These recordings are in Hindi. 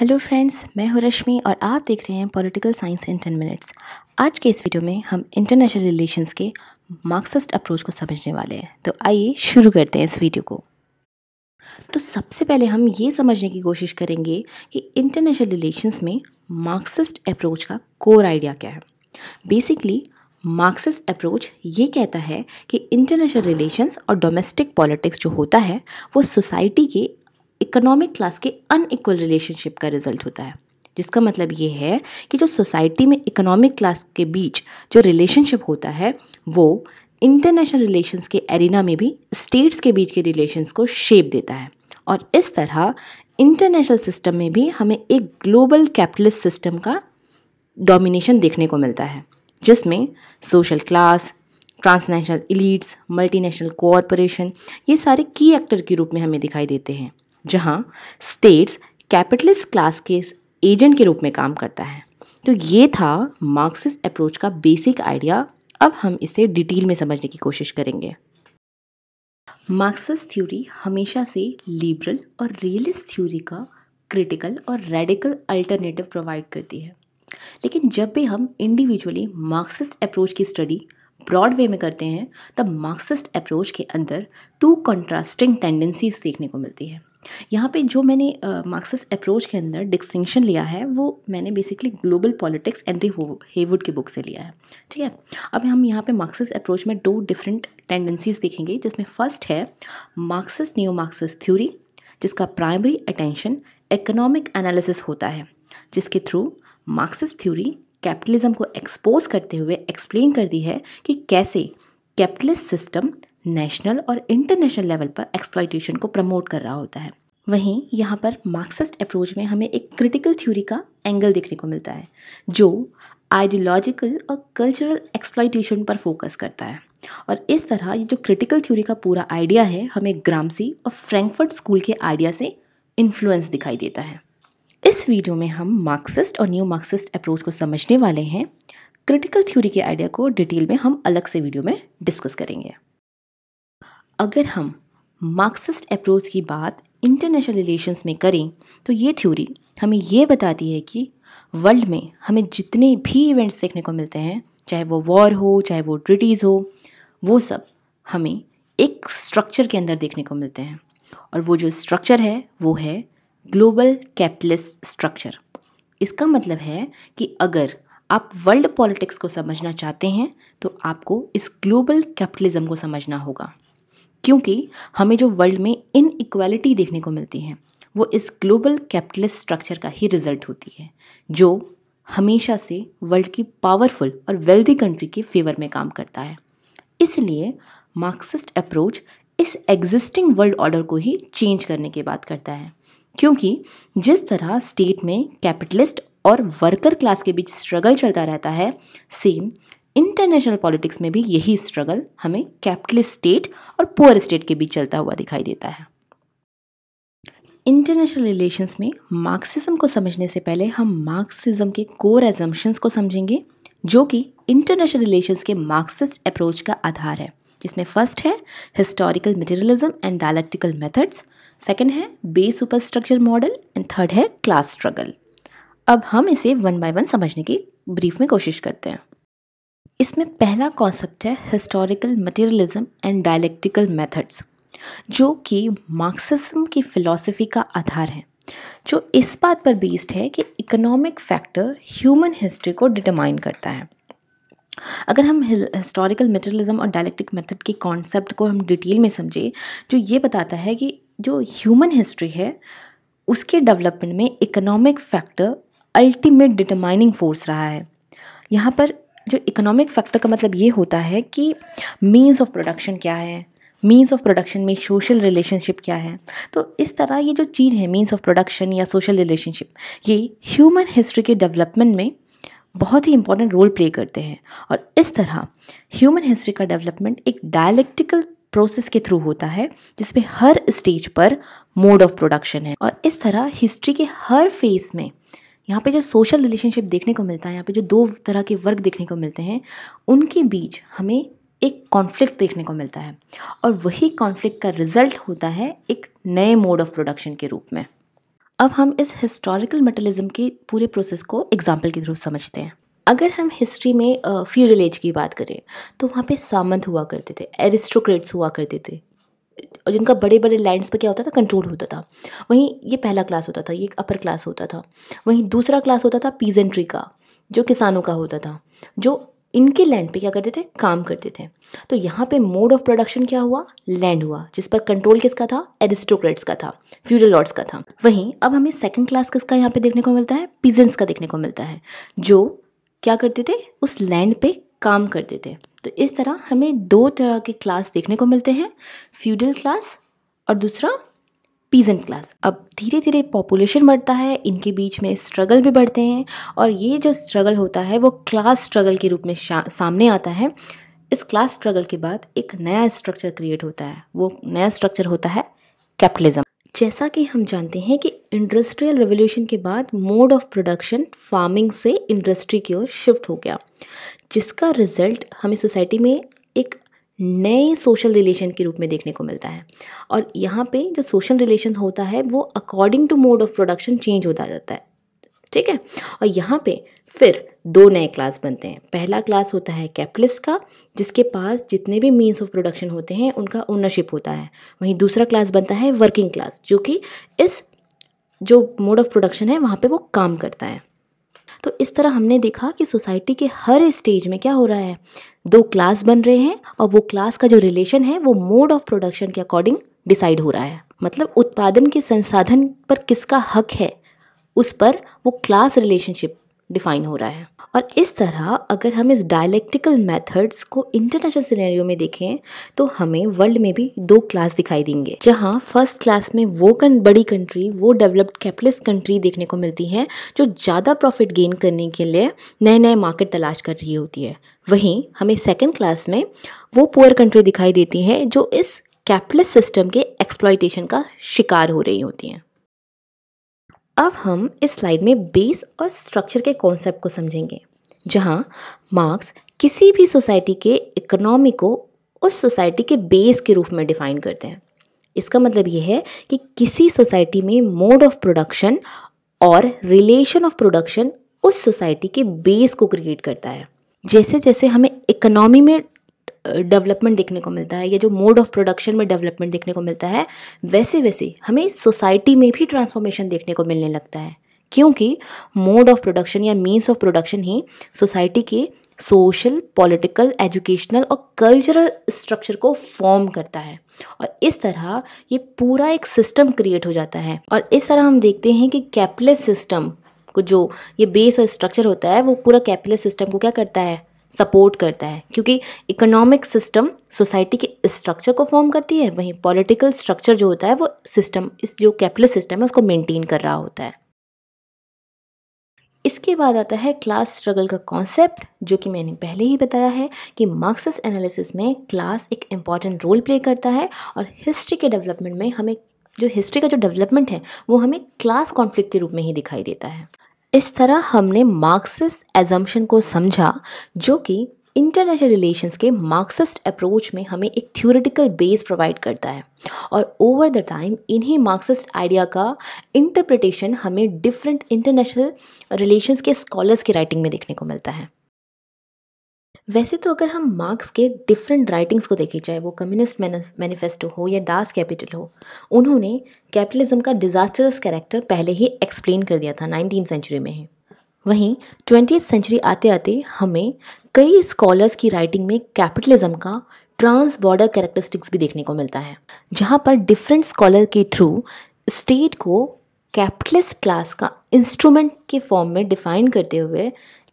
हेलो फ्रेंड्स मैं हूं रश्मि और आप देख रहे हैं political science in ten minutes आज के इस वीडियो में हम इंटरनेशनल रिलेशंस के मार्क्सिस्ट अप्रोच को समझने वाले हैं तो आइए शुरू करते हैं इस वीडियो को तो सबसे पहले हम ये समझने की कोशिश करेंगे कि इंटरनेशनल रिलेशंस में मार्क्सिस्ट अप्रोच का कोर आइडिया क्या है बेसिकली मार्क्सिस्ट अप्रोच ये कहता है कि इंटरनेशनल रिलेशंस और डोमेस्टिक पॉलिटिक्स जो होता है वो सोसाइटी के इकोनॉमिक क्लास के अनइक्वल रिलेशनशिप का रिजल्ट होता है जिसका मतलब ये है कि जो सोसाइटी में इकोनॉमिक क्लास के बीच जो रिलेशनशिप होता है वो इंटरनेशनल रिलेशंस के एरिना में भी स्टेट्स के बीच के रिलेशंस को शेप देता है और इस तरह इंटरनेशनल सिस्टम में भी हमें एक ग्लोबल कैपिटलिस्ट सिस्टम का डोमिनेशन देखने को मिलता है जिसमें social class transnational elites multinational cooperation ये सारे की एक्टर के रूप में हमें दिखाई देते हैं जहाँ स्टेट्स कैपिटलिस्ट क्लास के एजेंट के रूप में काम करता है तो ये था मार्क्सिस्ट अप्रोच का बेसिक आइडिया अब हम इसे डिटेल में समझने की कोशिश करेंगे मार्क्सिस्ट थ्योरी हमेशा से लिबरल और रियलिस्ट थ्योरी का क्रिटिकल और रेडिकल अल्टरनेटिव प्रोवाइड करती है लेकिन जब भी हम इंडिविजुअली मार्क्सिस्ट अप्रोच की स्टडी ब्रॉड वे में करते हैं तब मार्क्सिस्ट अप्रोच के अंदर टू कंट्रास्टिंग टेंडेंसीज देखने को मिलती है यहाँ पे जो मैंने मार्क्सिस्ट अप्रोच के अंदर डिस्टिंक्शन लिया है वो मैंने basically global politics Andrew Heywood की बुक से लिया है ठीक है अब हम यहाँ पे मार्क्सिस्ट अप्रोच में दो डिफरेंट टेंडेंसीज देखेंगे जिसमें फर्स्ट है मार्क्सिस्ट न्यू मार्क्सिस थ्योरी जिसका प्राइमरी अटेंशन इकोनॉमिक एनालिसिस होता है जिसके थ्रू मार्क्सिस्ट थ्योरी कैपिटलिज्म को एक्सपोज करते हुए एक्सप्लेन कर दी है कि कैसे कैपिटलिस्ट सिस्टम नेशनल और इंटरनेशनल लेवल पर एक्सप्लाइटेशन को प्रमोट कर रहा होता है वहीं यहाँ पर मार्क्सिस्ट अप्रोच में हमें एक क्रिटिकल थ्योरी का एंगल देखने को मिलता है जो आइडियोलॉजिकल और कल्चरल एक्सप्लाइटेशन पर फोकस करता है और इस तरह ये जो क्रिटिकल थ्योरी का पूरा आइडिया है हमें ग्रामसी और फ्रैंकफर्ट स्कूल के आइडिया से इन्फ्लुएंस दिखाई देता है इस वीडियो में हम मार्क्सिस्ट और न्यू मार्क्सिस्ट अप्रोच को समझने वाले हैं क्रिटिकल थ्योरी के आइडिया को डिटेल में हम अलग से वीडियो में डिस्कस करेंगे अगर हम मार्क्सिस्ट अप्रोच की बात इंटरनेशनल रिलेशंस में करें तो ये थ्योरी हमें ये बताती है कि वर्ल्ड में हमें जितने भी इवेंट्स देखने को मिलते हैं चाहे वो वॉर हो चाहे वो ट्रिटीज़ हो वो सब हमें एक स्ट्रक्चर के अंदर देखने को मिलते हैं और वो जो स्ट्रक्चर है वो है ग्लोबल कैपिटलिस्ट स्ट्रक्चर इसका मतलब है कि अगर आप वर्ल्ड पॉलिटिक्स को समझना चाहते हैं तो आपको इस ग्लोबल कैपिटलिज्म को समझना होगा क्योंकि हमें जो वर्ल्ड में इन इक्वालिटी देखने को मिलती है वो इस ग्लोबल कैपिटलिस्ट स्ट्रक्चर का ही रिजल्ट होती है जो हमेशा से वर्ल्ड की पावरफुल और वेल्दी कंट्री के फेवर में काम करता है इसलिए मार्क्सिस्ट अप्रोच इस एग्जिस्टिंग वर्ल्ड ऑर्डर को ही चेंज करने की बात करता है क्योंकि जिस तरह स्टेट में कैपिटलिस्ट और वर्कर क्लास के बीच स्ट्रगल चलता रहता है सेम इंटरनेशनल पॉलिटिक्स में भी यही स्ट्रगल हमें कैपिटलिस्ट स्टेट और पुअर स्टेट के बीच चलता हुआ दिखाई देता है इंटरनेशनल रिलेशंस में मार्क्सिज्म को समझने से पहले हम मार्क्सिज्म के कोर एजम्पन्स को समझेंगे जो कि इंटरनेशनल रिलेशंस के मार्क्सिस्ट अप्रोच का आधार है जिसमें फर्स्ट है historical materialism and dialectical methods second है base superstructure model and third है क्लास स्ट्रगल अब हम इसे वन बाय वन समझने की ब्रीफ में कोशिश करते हैं इसमें पहला कॉन्सेप्ट है historical materialism and dialectical methods जो कि मार्क्सिज्म की फिलॉसफी का आधार है जो इस बात पर बेस्ड है कि इकोनॉमिक फैक्टर ह्यूमन हिस्ट्री को डिटरमाइन करता है अगर हम हिस्टोरिकल मटेरियलिज्म और डायलेक्टिक मेथड के कॉन्सेप्ट को हम डिटेल में समझें जो ये बताता है कि जो ह्यूमन हिस्ट्री है उसके डेवलपमेंट में economic factor ultimate determining force रहा है यहाँ पर जो इकोनॉमिक फैक्टर का मतलब ये होता है कि मीन्स ऑफ प्रोडक्शन क्या है मीन्स ऑफ प्रोडक्शन में सोशल रिलेशनशिप क्या है तो इस तरह ये जो चीज़ है मीन्स ऑफ प्रोडक्शन या सोशल रिलेशनशिप ये ह्यूमन हिस्ट्री के डेवलपमेंट में बहुत ही इंपॉर्टेंट रोल प्ले करते हैं और इस तरह ह्यूमन हिस्ट्री का डेवलपमेंट एक डायलेक्टिकल प्रोसेस के थ्रू होता है जिसमें हर स्टेज पर मोड ऑफ प्रोडक्शन है और इस तरह हिस्ट्री के हर फेज में यहाँ पे जो सोशल रिलेशनशिप देखने को मिलता है यहाँ पे जो दो तरह के वर्ग देखने को मिलते हैं उनके बीच हमें एक कॉन्फ्लिक्ट देखने को मिलता है और वही कॉन्फ्लिक्ट का रिजल्ट होता है एक नए मोड ऑफ प्रोडक्शन के रूप में अब हम इस हिस्टोरिकल मेटलिज्म के पूरे प्रोसेस को एग्जाम्पल के थ्रू समझते हैं अगर हम हिस्ट्री में फ्यूरल एज की बात करें तो वहाँ पे सामंत हुआ करते थे एरिस्टोक्रेट्स हुआ करते थे और जिनका बड़े बड़े लैंड्स पर क्या होता था कंट्रोल होता था वहीं ये पहला क्लास होता था ये एक अपर क्लास होता था वहीं दूसरा क्लास होता था पीजेंट्री का जो किसानों का होता था जो इनके लैंड पे क्या करते थे काम करते थे तो यहाँ पे मोड ऑफ प्रोडक्शन क्या हुआ लैंड हुआ जिस पर कंट्रोल किसका था एरिस्टोक्रेट्स का था फ्यूडल लॉर्ड्स का था वहीं अब हमें सेकंड क्लास किसका यहाँ पे देखने को मिलता है पीजेंट्स का देखने को मिलता है जो क्या करते थे उस लैंड पे काम करते थे तो इस तरह हमें दो तरह के क्लास देखने को मिलते हैं फ्यूडल क्लास और दूसरा पीजेंट क्लास अब धीरे धीरे पॉपुलेशन बढ़ता है इनके बीच में स्ट्रगल भी बढ़ते हैं और ये जो स्ट्रगल होता है वो क्लास स्ट्रगल के रूप में सामने आता है इस क्लास स्ट्रगल के बाद एक नया स्ट्रक्चर क्रिएट होता है वो नया स्ट्रक्चर होता है कैपिटलिज्म जैसा कि हम जानते हैं कि इंडस्ट्रियल रेवोल्यूशन के बाद मोड ऑफ प्रोडक्शन फार्मिंग से इंडस्ट्री की ओर शिफ्ट हो गया जिसका रिजल्ट हमें सोसाइटी में एक नए सोशल रिलेशन के रूप में देखने को मिलता है और यहाँ पे जो सोशल रिलेशन होता है वो according to mode of production change होता जाता है ठीक है और यहाँ पे फिर दो नए क्लास बनते हैं पहला क्लास होता है कैपिटलिस्ट का जिसके पास जितने भी मीन्स ऑफ प्रोडक्शन होते हैं उनका ओनरशिप होता है वहीं दूसरा क्लास बनता है वर्किंग क्लास जो कि इस जो मोड ऑफ प्रोडक्शन है वहाँ पे वो काम करता है तो इस तरह हमने देखा कि सोसाइटी के हर स्टेज में क्या हो रहा है दो क्लास बन रहे हैं और वो क्लास का जो रिलेशन है वो मोड ऑफ प्रोडक्शन के अकॉर्डिंग डिसाइड हो रहा है मतलब उत्पादन के संसाधन पर किसका हक है उस पर वो क्लास रिलेशनशिप डिफाइन हो रहा है और इस तरह अगर हम इस डायलेक्टिकल मेथड्स को इंटरनेशनल सिनेरियो में देखें तो हमें वर्ल्ड में भी दो क्लास दिखाई देंगे जहां फर्स्ट क्लास में वो कन बड़ी कंट्री वो डेवलप्ड कैपिटलिस्ट कंट्री देखने को मिलती है जो ज़्यादा प्रॉफिट गेन करने के लिए नए नए मार्केट तलाश कर रही होती है वहीं हमें सेकेंड क्लास में वो पुअर कंट्री दिखाई देती हैं जो इस कैपिटलिस्ट सिस्टम के एक्सप्लाइटेशन का शिकार हो रही होती हैं अब हम इस स्लाइड में बेस और स्ट्रक्चर के कॉन्सेप्ट को समझेंगे जहाँ मार्क्स किसी भी सोसाइटी के इकोनॉमी को उस सोसाइटी के बेस के रूप में डिफाइन करते हैं इसका मतलब ये है कि किसी सोसाइटी में मोड ऑफ प्रोडक्शन और रिलेशन ऑफ प्रोडक्शन उस सोसाइटी के बेस को क्रिएट करता है जैसे जैसे हमें इकोनॉमी में डेवलपमेंट देखने को मिलता है या जो मोड ऑफ प्रोडक्शन में डेवलपमेंट देखने को मिलता है वैसे वैसे हमें सोसाइटी में भी ट्रांसफॉर्मेशन देखने को मिलने लगता है क्योंकि मोड ऑफ प्रोडक्शन या मीन्स ऑफ प्रोडक्शन ही सोसाइटी के सोशल पॉलिटिकल एजुकेशनल और कल्चरल स्ट्रक्चर को फॉर्म करता है और इस तरह ये पूरा एक सिस्टम क्रिएट हो जाता है और इस तरह हम देखते हैं कि कैपिटलिस्ट सिस्टम को जो ये बेस और स्ट्रक्चर होता है वो पूरा कैपिटलिस्ट सिस्टम को क्या करता है सपोर्ट करता है क्योंकि इकोनॉमिक सिस्टम सोसाइटी के स्ट्रक्चर को फॉर्म करती है वहीं पॉलिटिकल स्ट्रक्चर जो होता है वो सिस्टम इस जो कैपिटलिस्ट सिस्टम है उसको मेंटेन कर रहा होता है इसके बाद आता है क्लास स्ट्रगल का कॉन्सेप्ट जो कि मैंने पहले ही बताया है कि मार्क्सिस्ट एनालिसिस में क्लास एक इम्पॉर्टेंट रोल प्ले करता है और हिस्ट्री के डेवलपमेंट में हमें जो हिस्ट्री का जो डेवलपमेंट है वो हमें क्लास कॉन्फ्लिक्ट के रूप में ही दिखाई देता है इस तरह हमने मार्क्सिस्ट एजम्पन को समझा जो कि इंटरनेशनल रिलेशंस के मार्क्सिस्ट अप्रोच में हमें एक थ्योरेटिकल बेस प्रोवाइड करता है और ओवर द टाइम इन्हीं मार्क्सिस्ट आइडिया का इंटरप्रिटेशन हमें डिफरेंट इंटरनेशनल रिलेशंस के स्कॉलर्स की राइटिंग में देखने को मिलता है वैसे तो अगर हम मार्क्स के डिफरेंट राइटिंग्स को देखें चाहे वो कम्युनिस्ट मैनिफेस्टो हो या दास कैपिटल हो उन्होंने कैपिटलिज्म का डिज़ास्टरस कैरेक्टर पहले ही एक्सप्लेन कर दिया था नाइनटीन सेंचुरी में ही वहीं ट्वेंटी सेंचुरी आते आते हमें कई स्कॉलर्स की राइटिंग में कैपिटलिज्म का ट्रांस बॉर्डर कैरेक्टरिस्टिक्स भी देखने को मिलता है जहाँ पर डिफरेंट स्कॉलर के थ्रू स्टेट को कैपिटलिस्ट क्लास का इंस्ट्रूमेंट के फॉर्म में डिफाइन करते हुए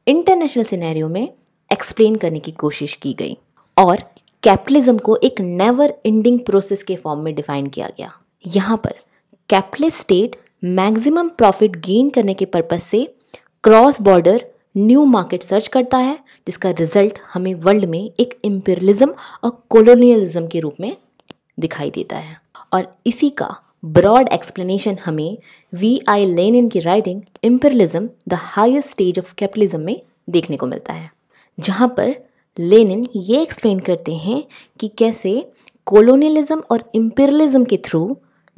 इंटरनेशनल सिनेरियो में एक्सप्लेन करने की कोशिश की गई और कैपिटलिज्म को एक नेवर एंडिंग प्रोसेस के फॉर्म में डिफाइन किया गया यहाँ पर capitalist state maximum profit gain करने के पर्पज से cross border new market search करता है जिसका रिजल्ट हमें वर्ल्ड में एक इम्पेरियलिज्म और कोलोनियलिज्म के रूप में दिखाई देता है और इसी का ब्रॉड एक्सप्लेनेशन हमें वी आई लेनिन की writing imperialism the highest stage of capitalism में देखने को मिलता है जहाँ पर लेनिन ये एक्सप्लेन करते हैं कि कैसे कॉलोनियलिज्म और इम्पेरियलिज्म के through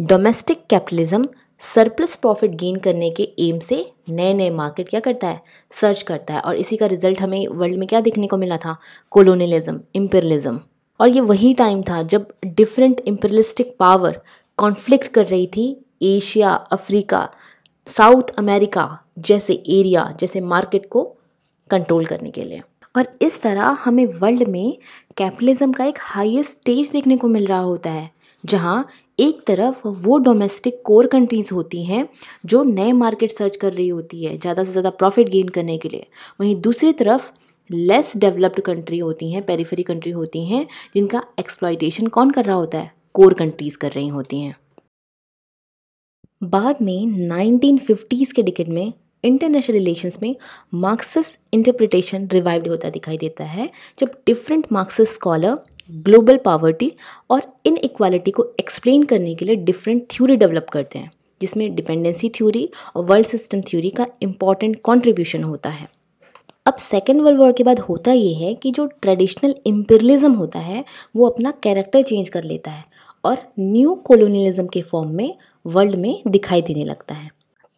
domestic capitalism surplus profit gain करने के एम से नए नए मार्केट क्या करता है सर्च करता है और इसी का रिजल्ट हमें वर्ल्ड में क्या देखने को मिला था कॉलोनियलिज्म इम्पेरियलिज्म और ये वही टाइम था जब डिफरेंट इम्पेरियलिस्टिक पावर कॉन्फ्लिक्ट कर रही थी एशिया अफ्रीका साउथ अमेरिका जैसे एरिया जैसे मार्केट को कंट्रोल करने के लिए और इस तरह हमें वर्ल्ड में कैपिटलिज़्म का एक हाईएस्ट स्टेज देखने को मिल रहा होता है जहाँ एक तरफ वो डोमेस्टिक कोर कंट्रीज़ होती हैं जो नए मार्केट सर्च कर रही होती है ज़्यादा से ज़्यादा प्रॉफिट गेन करने के लिए वहीं दूसरी तरफ लेस डेवलप्ड कंट्री होती हैं पेरीफेरी कंट्री होती हैं जिनका एक्सप्लॉयटेशन कौन कर रहा होता है कोर कंट्रीज़ कर रही होती हैं बाद में 1950s के डिकेट में इंटरनेशनल रिलेशंस में मार्क्सिस इंटरप्रिटेशन रिवाइव्ड होता दिखाई देता है जब different Marxist scholar global poverty और इनइक्वालिटी को एक्सप्लेन करने के लिए डिफरेंट थ्योरी डेवलप करते हैं जिसमें डिपेंडेंसी थ्योरी और वर्ल्ड सिस्टम थ्योरी का इम्पॉर्टेंट कॉन्ट्रीब्यूशन होता है अब सेकेंड वर्ल्ड वॉर के बाद होता ये है कि जो ट्रेडिशनल इम्पेरियलिज्म होता है वो अपना कैरेक्टर चेंज कर लेता है और न्यू कॉलोनियलिज्म के फॉर्म में वर्ल्ड में दिखाई देने लगता है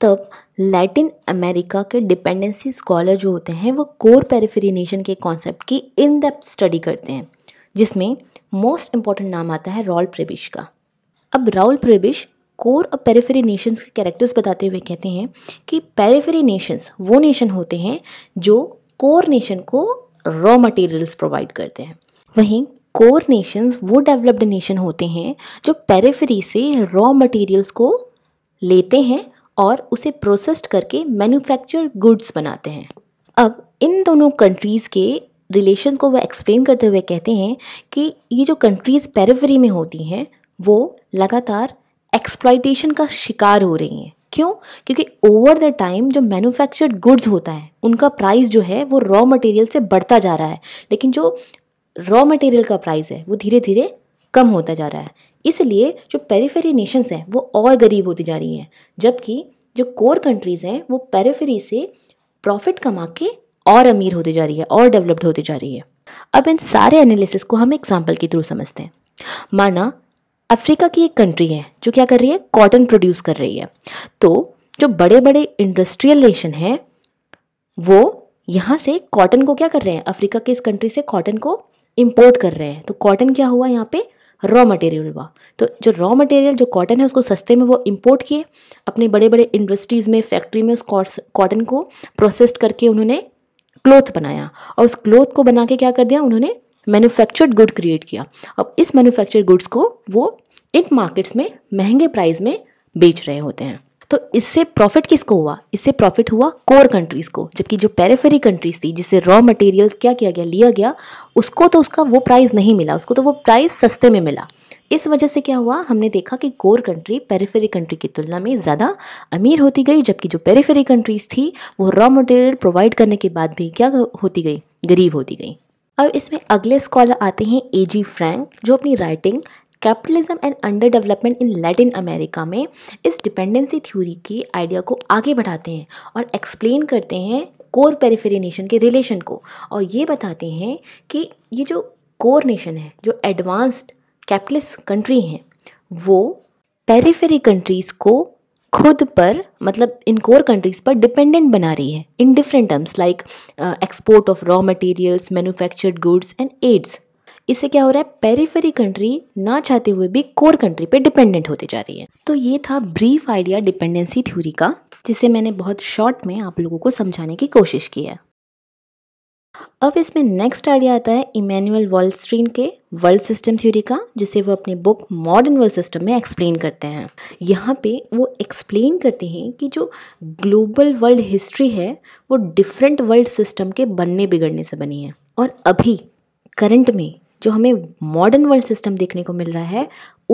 तब लैटिन अमेरिका के डिपेंडेंसी स्कॉलर जो होते हैं वो कोर पेरिफेरी नेशन के कॉन्सेप्ट की इन डेप्थ स्टडी करते हैं जिसमें मोस्ट इंपॉर्टेंट नाम आता है रॉल प्रेबिश का अब राउल प्रेबिश कोर और पेरिफेरी नेशंस के कैरेक्टर्स बताते हुए कहते हैं कि पेरिफेरी नेशंस वो नेशन होते हैं जो कोर नेशन को रॉ मटेरियल्स प्रोवाइड करते हैं वहीं कोर नेशंस वो डेवलप्ड नेशन होते हैं जो पेरिफेरी से रॉ मटेरियल्स को लेते हैं और उसे प्रोसेस्ड करके मैन्युफैक्चर गुड्स बनाते हैं अब इन दोनों कंट्रीज़ के रिलेशन को वह एक्सप्लेन करते हुए कहते हैं कि ये जो कंट्रीज़ पेरेवरी में होती हैं वो लगातार एक्सप्लाइटेशन का शिकार हो रही हैं क्यों क्योंकि ओवर द टाइम जो मैन्युफैक्चर्ड गुड्स होता है उनका प्राइस जो है वो रॉ मटेरियल से बढ़ता जा रहा है लेकिन जो रॉ मटेरियल का प्राइस है वो धीरे धीरे कम होता जा रहा है इसलिए जो पेरीफेरी नेशंस हैं वो और गरीब होती जा रही हैं जबकि जो कोर कंट्रीज़ हैं वो पेरीफेरी से प्रॉफिट कमा के और अमीर होती जा रही है और डेवलप्ड होती जा रही है अब इन सारे एनालिसिस को हम एग्जाम्पल के थ्रू समझते हैं माना अफ्रीका की एक कंट्री है जो क्या कर रही है कॉटन प्रोड्यूस कर रही है तो जो बड़े बड़े इंडस्ट्रियल नेशन हैं वो यहाँ से कॉटन को क्या कर रहे हैं अफ्रीका के इस कंट्री से कॉटन को इम्पोर्ट कर रहे हैं तो कॉटन क्या हुआ यहाँ पे रॉ मटेरियल हुआ तो जो रॉ मटेरियल जो कॉटन है उसको सस्ते में वो इम्पोर्ट किए अपने बड़े बड़े इंडस्ट्रीज़ में फैक्ट्री में उस कॉटन को प्रोसेस्ड करके उन्होंने क्लोथ बनाया और उस क्लोथ को बना के क्या कर दिया उन्होंने मैन्युफैक्चर्ड गुड क्रिएट किया अब इस मैन्युफैक्चर्ड गुड्स को वो इन मार्केट्स में महंगे प्राइस में बेच रहे होते हैं तो इससे प्रॉफिट किसको हुआ इससे प्रॉफिट हुआ कोर कंट्रीज़ को जबकि जो पेरेफेरी कंट्रीज़ थी जिससे रॉ मटेरियल क्या किया गया लिया गया उसको तो उसका वो प्राइस नहीं मिला उसको तो वो प्राइस सस्ते में मिला इस वजह से क्या हुआ हमने देखा कि कोर कंट्री पेरेफेरी कंट्री की तुलना में ज़्यादा अमीर होती गई जबकि जो पेरेफेरी कंट्रीज़ थी वो रॉ मटेरियल प्रोवाइड करने के बाद भी क्या होती गई गरीब होती गई अब इसमें अगले स्कॉलर आते हैं ए जी फ्रैंक जो अपनी writing capitalism and underdevelopment in Latin America में इस डिपेंडेंसी थ्योरी की आइडिया को आगे बढ़ाते हैं और एक्सप्लेन करते हैं कोर पेरिफेरी नेशन के रिलेशन को और ये बताते हैं कि ये जो कोर नेशन है जो एडवांस्ड कैपिटलिस्ट कंट्री हैं वो पेरिफेरी कंट्रीज़ को खुद पर मतलब इन कोर कंट्रीज़ पर डिपेंडेंट बना रही है in different terms like export of raw materials manufactured goods and aids इससे क्या हो रहा है पेरीफेरी कंट्री ना चाहते हुए भी कोर कंट्री पे डिपेंडेंट होती जा रही है तो ये था ब्रीफ आइडिया डिपेंडेंसी थ्योरी का जिसे मैंने बहुत शॉर्ट में आप लोगों को समझाने की कोशिश की है अब इसमें नेक्स्ट आइडिया आता है इमैनुअल वॉल्स्ट्रीन के वर्ल्ड सिस्टम थ्योरी का जिसे वो अपने बुक मॉडर्न वर्ल्ड सिस्टम में एक्सप्लेन करते हैं यहाँ पे वो एक्सप्लेन करते हैं कि जो ग्लोबल वर्ल्ड हिस्ट्री है वो डिफरेंट वर्ल्ड सिस्टम के बनने बिगड़ने से बनी है और अभी करंट में जो हमें मॉडर्न वर्ल्ड सिस्टम देखने को मिल रहा है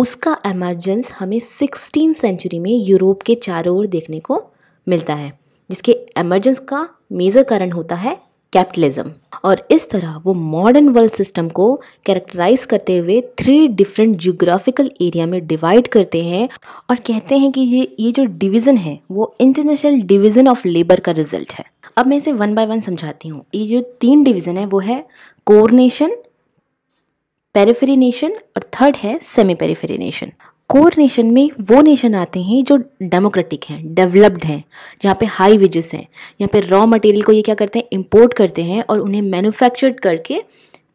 उसका एमरजेंस हमें सिक्सटीन सेंचुरी में यूरोप के चारों ओर देखने को मिलता है जिसके एमरजेंस का मेजर कारण होता है कैपिटलिज्म और इस तरह वो मॉडर्न वर्ल्ड सिस्टम को कैरेक्टराइज करते हुए थ्री डिफरेंट जियोग्राफिकल एरिया में डिवाइड करते हैं और कहते हैं कि ये ये जो डिवीज़न है वो इंटरनेशनल डिवीज़न ऑफ लेबर का रिजल्ट है अब मैं इसे वन बाय वन समझाती हूँ ये जो तीन डिवीज़न है वो है कोर नेशन पेरिफेरीनेशन और थर्ड है सेमी पेरिफेरीनेशन कोर नेशन में वो नेशन आते हैं जो डेमोक्रेटिक हैं डेवलप्ड हैं जहाँ पे हाई विजेस हैं यहाँ पे रॉ मटेरियल को ये क्या करते हैं इंपोर्ट करते हैं और उन्हें मैन्युफैक्चर करके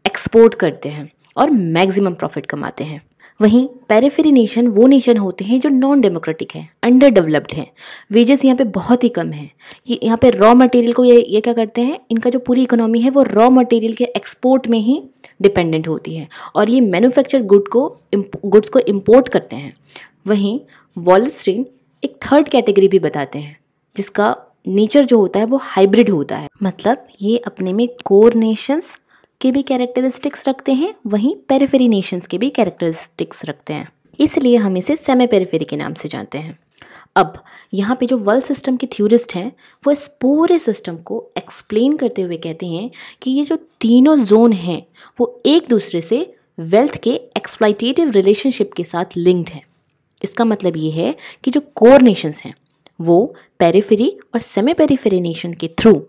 एक्सपोर्ट करते हैं और मैक्सिमम प्रॉफिट कमाते हैं वहीं पेरेफेरी नेशन वो नेशन होते हैं जो नॉन डेमोक्रेटिक हैं अंडर डेवलप्ड हैं वेजेस यहाँ पे बहुत ही कम हैं ये यहाँ पे रॉ मटेरियल को ये ये क्या करते हैं इनका जो पूरी इकोनॉमी है वो रॉ मटेरियल के एक्सपोर्ट में ही डिपेंडेंट होती है और ये मैन्युफैक्चर्ड गुड को गुड्स को इम्पोर्ट करते हैं वहीं वॉलस्ट्रीन एक थर्ड कैटेगरी भी बताते हैं जिसका नेचर जो होता है वो हाइब्रिड होता है मतलब ये अपने में कोर नेशंस के भी कैरेक्टरिस्टिक्स रखते हैं वहीं पेरेफेरी नेशंस के भी कैरेक्टरिस्टिक्स रखते हैं इसलिए हम इसे सेमी पेरेफेरी के नाम से जानते हैं अब यहाँ पे जो वर्ल्ड सिस्टम के थ्योरिस्ट हैं वो इस पूरे सिस्टम को एक्सप्लेन करते हुए कहते हैं कि ये जो तीनों जोन हैं वो एक दूसरे से वेल्थ के एक्सप्लाइटेटिव रिलेशनशिप के साथ लिंक्ड हैं इसका मतलब ये है कि जो कोर नेशंस हैं वो पेरेफेरी और सेमी पेरिफेरी नेशन के थ्रू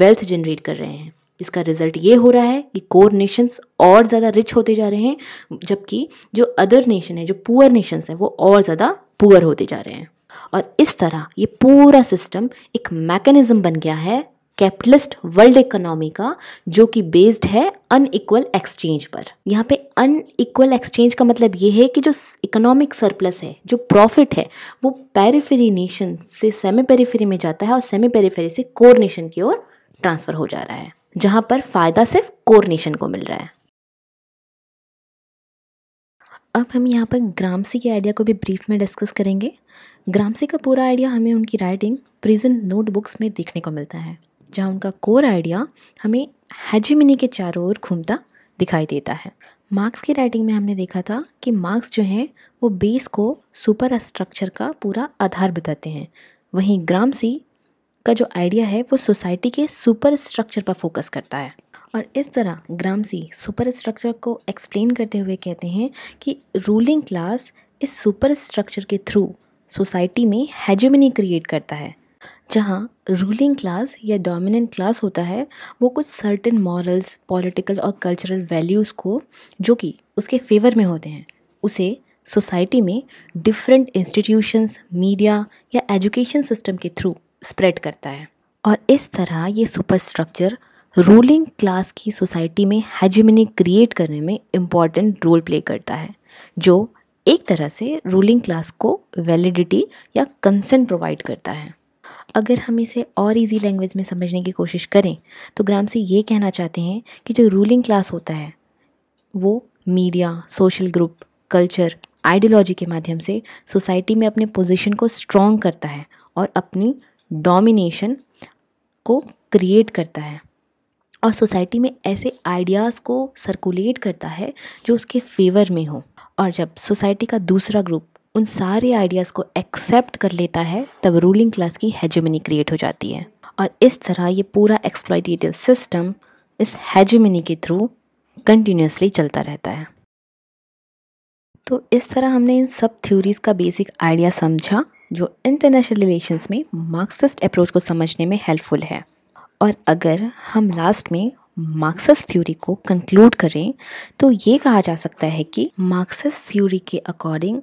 वेल्थ जनरेट कर रहे हैं जिसका रिजल्ट ये हो रहा है कि कोर नेशंस और ज़्यादा रिच होते जा रहे हैं जबकि जो अदर नेशन है जो पुअर नेशंस हैं वो और ज़्यादा पुअर होते जा रहे हैं और इस तरह ये पूरा सिस्टम एक मैकेनिज्म बन गया है कैपिटलिस्ट वर्ल्ड इकोनॉमी का जो कि बेस्ड है अनइक्वल एक्सचेंज पर यहाँ पे अनइक्वल एक्सचेंज का मतलब ये है कि जो इकोनॉमिक सरप्लस है जो प्रॉफिट है वो पेरीफेरी नेशन से सेमी पेरीफेरी में जाता है और सेमी पेरीफेरी से कोर नेशन की ओर ट्रांसफ़र हो जा रहा है जहाँ पर फ़ायदा सिर्फ कोरनेशन को मिल रहा है अब हम यहाँ पर ग्रामसी के आइडिया को भी ब्रीफ में डिस्कस करेंगे ग्रामसी का पूरा आइडिया हमें उनकी राइटिंग प्रिजन नोटबुक्स में देखने को मिलता है जहाँ उनका कोर आइडिया हमें हैजिमिनी के चारों ओर घूमता दिखाई देता है मार्क्स की राइटिंग में हमने देखा था कि मार्क्स जो हैं वो बेस को सुपर स्ट्रक्चर का पूरा आधार बताते हैं वहीं ग्रामसी का जो आइडिया है वो सोसाइटी के सुपर स्ट्रक्चर पर फोकस करता है और इस तरह ग्रामसी सुपर स्ट्रक्चर को एक्सप्लेन करते हुए कहते हैं कि रूलिंग क्लास इस सुपर स्ट्रक्चर के थ्रू सोसाइटी में हैजोमनी क्रिएट करता है जहाँ रूलिंग क्लास या डोमिनेंट क्लास होता है वो कुछ सर्टेन मॉरल्स पॉलिटिकल और कल्चरल वैल्यूज़ को जो कि उसके फेवर में होते हैं उसे सोसाइटी में डिफरेंट इंस्टीट्यूशंस मीडिया या एजुकेशन सिस्टम के थ्रू स्प्रेड करता है और इस तरह ये सुपरस्ट्रक्चर रूलिंग क्लास की सोसाइटी में हेजमनी क्रिएट करने में इम्पॉर्टेंट रोल प्ले करता है जो एक तरह से रूलिंग क्लास को वैलिडिटी या कंसेंट प्रोवाइड करता है अगर हम इसे और इजी लैंग्वेज में समझने की कोशिश करें तो ग्राम से ये कहना चाहते हैं कि जो रूलिंग क्लास होता है वो media social group culture ideology के माध्यम से सोसाइटी में अपने पोजीशन को स्ट्रॉन्ग करता है और अपनी डोमिनेशन को क्रिएट करता है और सोसाइटी में ऐसे आइडियाज़ को सर्कुलेट करता है जो उसके फेवर में हो और जब सोसाइटी का दूसरा ग्रुप उन सारे आइडियाज़ को एक्सेप्ट कर लेता है तब रूलिंग क्लास की हेजमनी क्रिएट हो जाती है और इस तरह ये पूरा एक्सप्लॉयटेटिव सिस्टम इस हेजमनी के थ्रू कंटिन्यूसली चलता रहता है तो इस तरह हमने इन सब थ्योरीज़ का बेसिक आइडिया समझा जो इंटरनेशनल रिलेशंस में मार्क्सिस्ट अप्रोच को समझने में हेल्पफुल है और अगर हम लास्ट में मार्क्सिस्ट थ्योरी को कंक्लूड करें तो ये कहा जा सकता है कि मार्क्सिस्ट थ्योरी के अकॉर्डिंग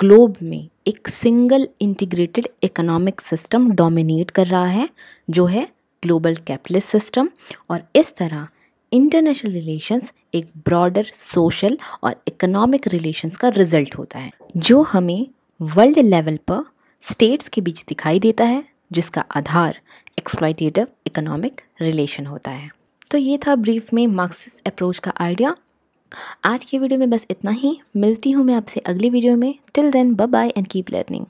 ग्लोब में एक single integrated economic system dominate कर रहा है जो है ग्लोबल कैपिटलिस्ट सिस्टम और इस तरह इंटरनेशनल रिलेशंस एक ब्रॉडर सोशल और इकोनॉमिक रिलेशंस का रिजल्ट होता है जो हमें वर्ल्ड लेवल पर स्टेट्स के बीच दिखाई देता है जिसका आधार एक्सप्लाइटेटिव इकोनॉमिक रिलेशन होता है तो ये था ब्रीफ में मार्क्सिस्ट अप्रोच का आइडिया आज के वीडियो में बस इतना ही मिलती हूँ मैं आपसे अगली वीडियो में till then bye bye and keep learning